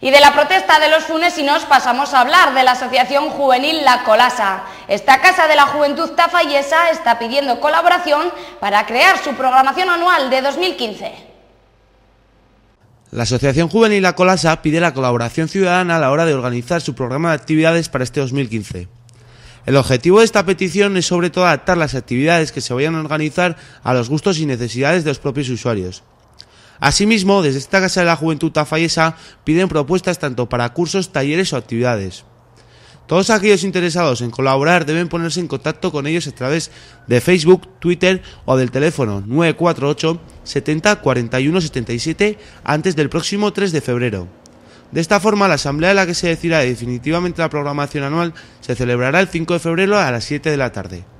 Y de la protesta de los funesinos pasamos a hablar de la Asociación Juvenil La Colasa. Esta Casa de la Juventud Tafallesa está pidiendo colaboración para crear su programación anual de 2015. La Asociación Juvenil La Colasa pide la colaboración ciudadana a la hora de organizar su programa de actividades para este 2015. El objetivo de esta petición es sobre todo adaptar las actividades que se vayan a organizar a los gustos y necesidades de los propios usuarios. Asimismo, desde esta Casa de la Juventud Tafallesa piden propuestas tanto para cursos, talleres o actividades. Todos aquellos interesados en colaborar deben ponerse en contacto con ellos a través de Facebook, Twitter o del teléfono 948 70 41 77 antes del próximo 3 de febrero. De esta forma, la asamblea en la que se decidirá definitivamente la programación anual se celebrará el 5 de febrero a las 7 de la tarde.